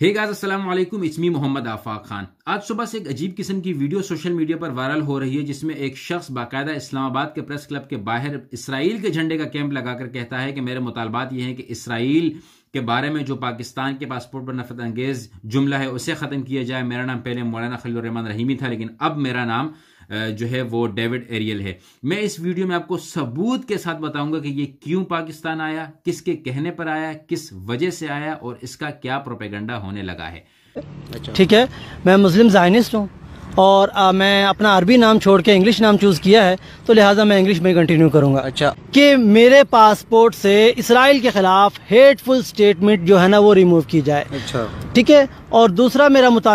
हे guys अस्सलाम वालेकुम it's me Mohammad Afaq Khan आज सुबह से एक अजीब किस्म की वीडियो सोशल मीडिया पर वायरल हो रही है जिसमें एक शख्स बाकायदा इस्लामाबाद के प्रेस क्लब के बाहर इसराइल के झंडे का कैंप लगाकर कहता है कि मेरे मुतालबात ये हैं कि इसराइल के बारे में जो पाकिस्तान के पासपोर्ट पर नफरत अंगेज जुमला है उसे ख़त्म किया जाए मेरा नाम पहले मौलाना खलीरहमान रहीमी था लेकिन अब मेरा नाम जो है वो डेविड एरियल है मैं इस वीडियो में आपको सबूत के साथ बताऊंगा कि ये क्यों पाकिस्तान आया किसके कहने पर आया किस वजह से आया और इसका क्या प्रोपेगेंडा होने लगा है अच्छा। ठीक है मैं मुस्लिम जायनिस्ट हूँ और आ, मैं अपना अरबी नाम छोड़ के इंग्लिश नाम चूज़ किया है तो लिहाजा मैं इंग्लिश में कंटिन्यू करूँगा अच्छा कि मेरे पासपोर्ट से इसराइल के खिलाफ हेटफुल स्टेटमेंट जो है ना वो रिमूव की जाए अच्छा ठीक है और दूसरा मेरा मुता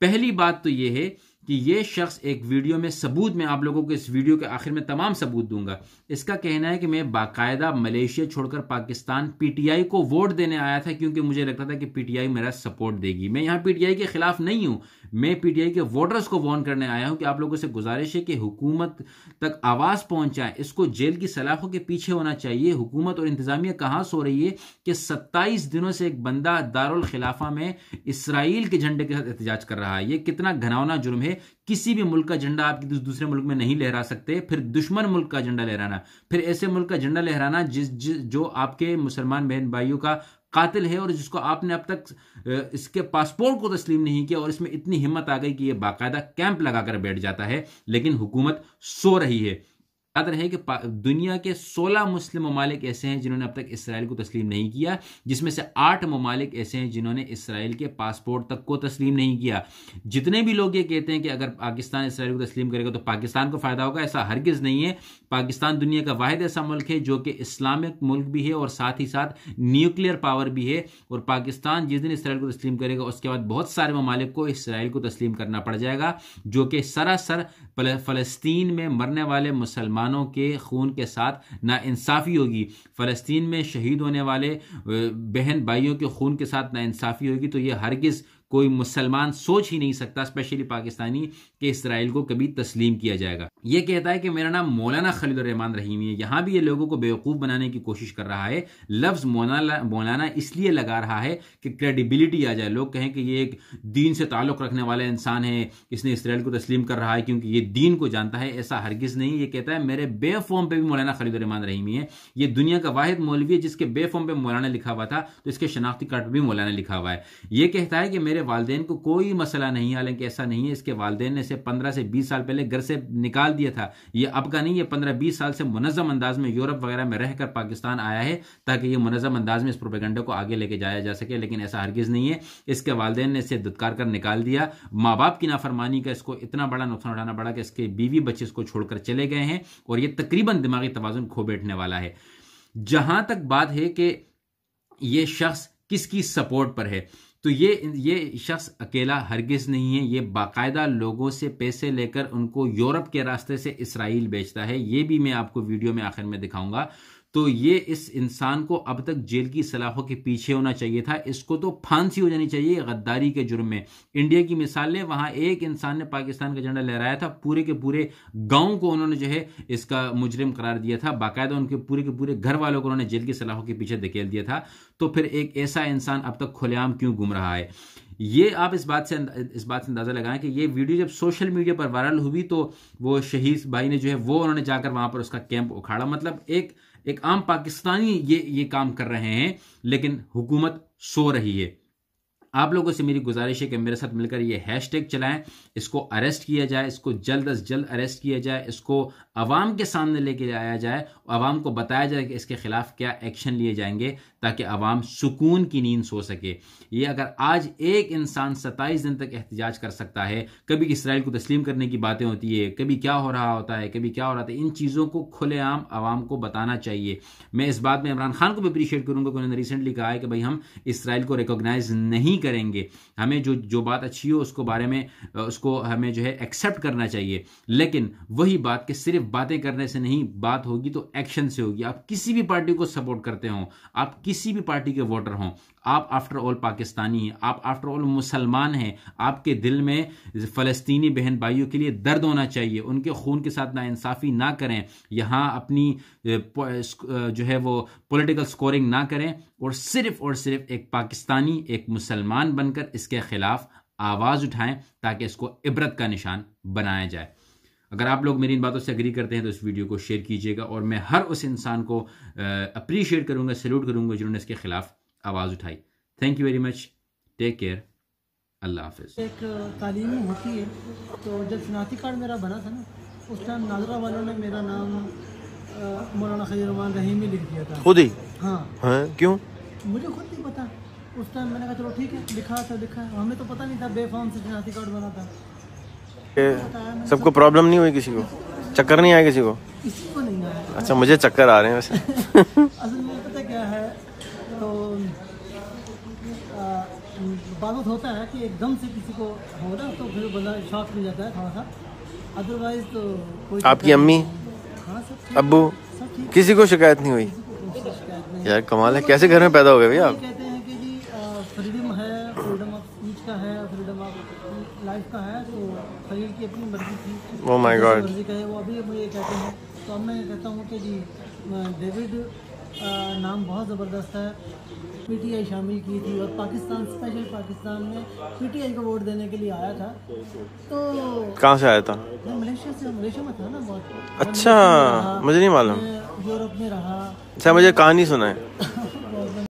पहली बात तो ये है कि ये शख्स एक वीडियो में सबूत में आप लोगों को इस वीडियो के आखिर में तमाम सबूत दूंगा इसका कहना है कि मैं बाकायदा मलेशिया छोड़कर पाकिस्तान पीटीआई को वोट देने आया था क्योंकि मुझे लगता था कि पीटीआई मेरा सपोर्ट देगी मैं यहाँ पीटीआई के खिलाफ नहीं हूँ मैं पीटीआई के वोटर्स को वॉर्न करने आया हूँ कि आप लोगों से गुजारिश है कि हुकूमत तक आवाज़ पहुँचाएं इसको जेल की सलाखों के पीछे होना चाहिए हुकूमत और इंतजामिया कहाँ सो रही है कि सत्ताईस दिनों से एक बंदा दारुल खिलाफा में इसराइल के झंडे के साथ एहतजाज कर रहा है ये कितना घनावना जुर्म है किसी भी मुल्क का झंडा आप दूसरे मुल्क में नहीं लहरा सकते फिर दुश्मन मुल्क का झंडा लहराना फिर ऐसे मुल्क का झंडा लहराना जिस, जो आपके मुसलमान बहन भाइयों का कातिल है और जिसको आपने अब तक इसके पासपोर्ट को तस्लीम नहीं किया और इसमें इतनी हिम्मत आ गई कि ये बाकायदा कैंप लगाकर बैठ जाता है लेकिन हुकूमत सो रही है याद रहे कि दुनिया के 16 मुस्लिम ममालिक ऐसे हैं जिन्होंने अब तक इसराइल को तस्लीम नहीं किया जिसमें से आठ ममालिक ऐसे हैं जिन्होंने इसराइल के पासपोर्ट तक को तस्लीम नहीं किया जितने भी लोग ये कहते हैं कि अगर पाकिस्तान इसराइल को तस्लीम करेगा तो पाकिस्तान को फ़ायदा होगा ऐसा हरगिज़ नहीं है पाकिस्तान दुनिया का वाद ऐसा मुल्क है जो कि इस्लामिक मुल्क भी है और साथ ही साथ न्यूक्लियर पावर भी है और पाकिस्तान जिस दिन इसराइल को तस्लीम करेगा उसके बाद बहुत सारे ममालिक को इसराइल को तस्लीम करना पड़ जाएगा जो कि सरासर फ़लस्तीन में मरने वाले मुसलमान मुसलमानों के खून के साथ नाानसाफ़ी होगी फ़लस्तीन में शहीद होने वाले बहन भाइयों के खून के साथ नाानसाफ़ी होगी तो ये हरगिज़ कोई मुसलमान सोच ही नहीं सकता स्पेशली पाकिस्तानी कि इसराइल को कभी तस्लीम किया जाएगा ये कहता है कि मेरा नाम मौलाना खलीलरहमान रहीमी है यहाँ भी ये लोगों को बेवकूफ़ बनाने की कोशिश कर रहा है लफ्ज़ मौलाना मौलाना इसलिए लगा रहा है कि क्रेडिबिलिटी आ जाए लोग कहें कि ये एक दीन से ताल्लुक़ रखने वाला इंसान है इसने इसराइल को तस्लीम कर रहा है क्योंकि ये दीन को जानता है ऐसा हरगिज़ नहीं ये कहता है मेरे फॉर्म पर भी मौलाना खलीलरहमान रहीमी है ये दुनिया का वाहिद मौलवी है जिसके बेफॉर्म पर मौलाना लिखा हुआ था तो इसके शनाख्ती कार्ड पर भी मौलाना लिखा हुआ है ये कहता है कि मेरे मेरे वालदेन को कोई मसला नहीं हालांकि ऐसा नहीं है इसके वालदेन ने इसे पंद्रह से बीस साल पहले घर से निकाल दिया था ये अब का नहीं ये पंद्रह बीस साल से मुनजम अंदाज में यूरोप वगैरह में रहकर पाकिस्तान आया है ताकि ये मुनजम अंदाज में इस प्रोपेगेंडे को आगे लेके जाया जा सके लेकिन ऐसा हरगिज़ नहीं है इसके वालदेन ने इसे दुदकार कर निकाल दिया माँ बाप की नाफरमानी का इसको इतना बड़ा नुकसान उठाना पड़ा कि इसके बीवी बच्चे इसको छोड़कर चले गए हैं और ये तकरीबन दिमागी तोज़ुन खो बैठने वाला है जहां तक बात है कि ये शख्स किसकी सपोर्ट पर है तो ये ये शख्स अकेला हरगिज नहीं है ये बाकायदा लोगों से पैसे लेकर उनको यूरोप के रास्ते से इसराइल बेचता है ये भी मैं आपको वीडियो में आखिर में दिखाऊंगा तो ये इस इंसान को अब तक जेल की सलाखों के पीछे होना चाहिए था इसको तो फांसी हो जानी चाहिए गद्दारी के जुर्म में इंडिया की मिसाल लें वहाँ एक इंसान ने पाकिस्तान का झंडा लहराया था पूरे के पूरे गांव को उन्होंने जो है इसका मुजरिम करार दिया था बाकायदा उनके पूरे के पूरे घर वालों को उन्होंने जेल की सलाखों के पीछे धकेल दिया था तो फिर एक ऐसा इंसान अब तक खुलेआम क्यों घूम रहा है ये आप इस बात से इस बात से अंदाज़ा लगाएं कि ये वीडियो जब सोशल मीडिया पर वायरल हुई तो वो शहीद भाई ने जो है वो उन्होंने जाकर वहाँ पर उसका कैंप उखाड़ा मतलब एक एक आम पाकिस्तानी ये ये काम कर रहे हैं लेकिन हुकूमत सो रही है आप लोगों से मेरी गुजारिश है कि मेरे साथ मिलकर ये टैग चलाएं इसको अरेस्ट किया जाए इसको जल्द अज जल्द अरेस्ट किया जाए इसको अवाम के सामने लेके आया जाए अवाम को बताया जाए कि इसके ख़िलाफ़ क्या एक्शन लिए जाएंगे ताकि अवाम सुकून की नींद सो सके ये अगर आज एक इंसान सत्ताईस दिन तक एहतजाज कर सकता है कभी इसराइल को तस्लीम करने की बातें होती है कभी क्या हो रहा होता है कभी क्या हो रहा था इन चीज़ों को खुलेआम आवाम को बताना चाहिए मैं इस बात में इमरान खान को भी अप्रिशिएट करूँगा कि उन्होंने रिसेंटली कहा है कि भाई हम इसराइल को रिकोगनाइज नहीं करेंगे हमें जो जो बात अच्छी हो उसको बारे में उसको हमें जो है एक्सेप्ट करना चाहिए लेकिन वही बात कि सिर्फ बातें करने से नहीं बात होगी तो एक्शन से होगी आप किसी भी पार्टी को सपोर्ट करते हो आप किसी भी पार्टी के वोटर हों आप आफ्टर ऑल पाकिस्तानी हैं आप आफ्टर ऑल मुसलमान हैं आपके दिल में फ़लस्तीनी बहन भाइयों के लिए दर्द होना चाहिए उनके खून के साथ नाइंसाफ़ी ना करें यहाँ अपनी जो है वो पॉलिटिकल स्कोरिंग ना करें और सिर्फ और सिर्फ एक पाकिस्तानी एक मुसलमान मुसलमान बनकर इसके खिलाफ आवाज़ उठाएं ताकि इसको इबरत का निशान बनाया जाए अगर आप लोग मेरी इन बातों से अग्री करते हैं तो इस वीडियो को शेयर कीजिएगा और मैं हर उस इंसान को अप्रिशिएट करूंगा सल्यूट करूंगा जिन्होंने इसके खिलाफ आवाज़ उठाई thank you very much take care Allah हाफिज एक तालीम होती है तो जब शनाती कार्ड मेरा बना था ना उस टाइम नाजरा वालों ने मेरा नाम मौलाना खजी रहीम ही लिख दिया था खुद ही हाँ, हाँ क्यों मुझे खुद नहीं पता उस टाइम मैंने कहा चलो ठीक है दिखा था दिखा हमें तो पता नहीं था बेफॉर्म से शनाख्ती कार्ड बना था सबको प्रॉब्लम नहीं हुई किसी को चक्कर नहीं आया किसी को किसी को नहीं आया अच्छा मुझे चक्कर आ रहे हैं वैसे असल में पता क्या है तो बात होता है कि एकदम से किसी को हो रहा तो फिर बंदा शॉक मिल जाता है थोड़ा सा अदरवाइज तो कोई आपकी अम्मी हाँ, अबू किसी को शिकायत नहीं हुई यार कमाल है कैसे घर में पैदा हो गए भैया आप का है तो खरीद की अपनी मर्जी थी वो माय गॉड मर्जी का है वो अभी मुझे कहते हैं तो अब मैं कहता हूँ कि जी डेविड नाम बहुत ज़बरदस्त है पीटीआई शामिल की थी और पाकिस्तान स्पेशल पाकिस्तान में पीटीआई को वोट देने के लिए आया था तो कहाँ से आया था मलेशिया से मलेशिया में था ना बहुत अच्छा मुझे नहीं मालूम यूरोप में रहा अच्छा मुझे कहानी सुना है